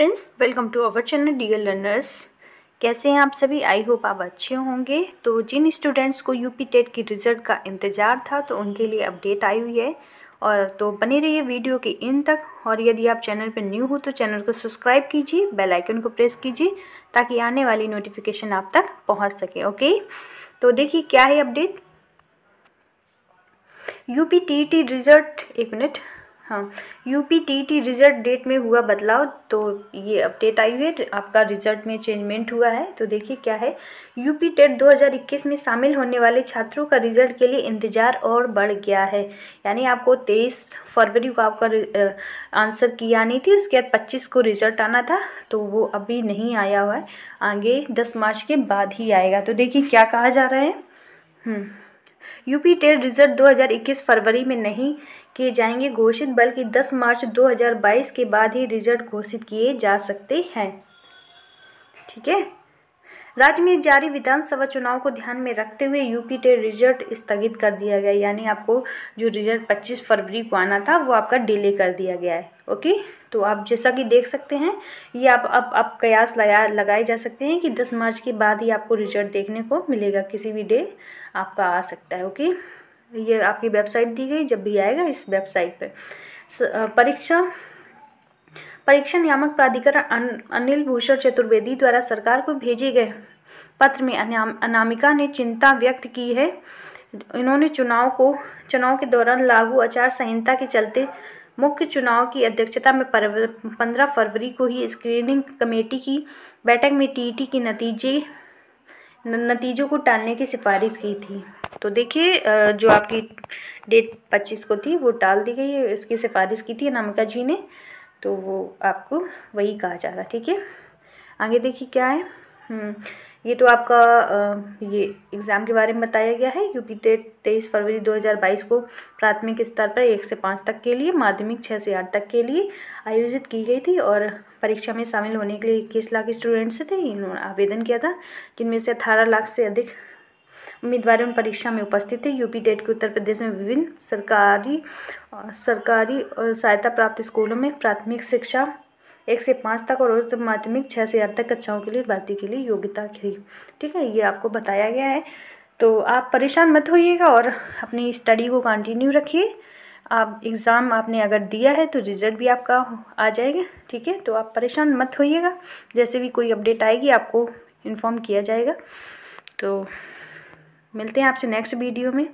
Friends welcome to our channel dear learners कैसे हैं आप सभी आई होप आप अच्छे होंगे तो जिन स्टूडेंट्स को यूपी टेट की रिज़ल्ट का इंतज़ार था तो उनके लिए अपडेट आई हुई है और तो बने रहिए वीडियो के इन तक और यदि आप चैनल पर न्यू हो तो चैनल को सब्सक्राइब कीजिए बेल आइकन को प्रेस कीजिए ताकि आने वाली नोटिफिकेशन आप तक पहुँच सके ओके तो देखिए क्या है अपडेट यूपी टी रिज़ल्ट एक मिनट हाँ U P T T result date में हुआ बदलाव तो ये अपडेट आई हुई है आपका रिज़ल्ट में चेंजमेंट हुआ है तो देखिए क्या है यू पी टेट दो में शामिल होने वाले छात्रों का रिज़ल्ट के लिए इंतज़ार और बढ़ गया है यानी आपको तेईस फरवरी को आपका आंसर की आनी थी उसके बाद पच्चीस को रिज़ल्ट आना था तो वो अभी नहीं आया हुआ है आगे दस मार्च के बाद ही आएगा तो देखिए क्या कहा जा रहा है हम्म। यूपी टेट रिजल्ट 2021 फरवरी में नहीं किए जाएंगे घोषित बल्कि 10 मार्च 2022 के बाद ही रिजल्ट घोषित किए जा सकते हैं ठीक है राज्य में जारी विधानसभा चुनाव को ध्यान में रखते हुए यूपी टे रिजल्ट स्थगित कर दिया गया यानी आपको जो रिजल्ट 25 फरवरी को आना था वो आपका डिले कर दिया गया है ओके तो आप जैसा कि देख सकते हैं ये आप अब आप कयास लगा लगाए जा सकते हैं कि 10 मार्च के बाद ही आपको रिजल्ट देखने को मिलेगा किसी भी डे आपका आ सकता है ओके ये आपकी वेबसाइट दी गई जब भी आएगा इस वेबसाइट पर परीक्षा परीक्षा नियामक प्राधिकरण अनिल भूषण चतुर्वेदी द्वारा सरकार को भेजे गए पत्र में अनामिका ने चिंता व्यक्त की है इन्होंने चुनाव को चुनाव के दौरान लागू आचार संहिता के चलते मुख्य चुनाव की अध्यक्षता में पंद्रह फरवरी को ही स्क्रीनिंग कमेटी की बैठक में टीईटी के नतीजे नतीजों को टालने की सिफारिश की थी तो देखिए जो आपकी डेट 25 को थी वो टाल दी गई है इसकी सिफारिश की थी अनामिका जी ने तो वो आपको वही कहा जा रहा है ठीक है आगे देखिए क्या है हम्म, ये तो आपका ये एग्ज़ाम के बारे में बताया गया है यूपी टेट तेईस फरवरी 2022 को प्राथमिक स्तर पर एक से पाँच तक के लिए माध्यमिक छः से आठ तक के लिए आयोजित की गई थी और परीक्षा में शामिल होने के लिए इक्कीस लाख स्टूडेंट्स थे इन्होंने आवेदन किया था जिनमें से अठारह लाख से अधिक उम्मीदवार उन परीक्षा में उपस्थित थे यूपी डेट के उत्तर प्रदेश में विभिन्न सरकारी सरकारी सहायता प्राप्त स्कूलों में प्राथमिक शिक्षा एक से पाँच तक और उच्च माध्यमिक छः से आठ तक कक्षाओं के लिए भर्ती के लिए योग्यता थी ठीक है ये आपको बताया गया है तो आप परेशान मत होइएगा और अपनी स्टडी को कंटिन्यू रखिए आप एग्ज़ाम आपने अगर दिया है तो रिज़ल्ट भी आपका आ जाएगा ठीक है तो आप परेशान मत होइएगा जैसे भी कोई अपडेट आएगी आपको इन्फॉर्म किया जाएगा तो मिलते हैं आपसे नेक्स्ट वीडियो में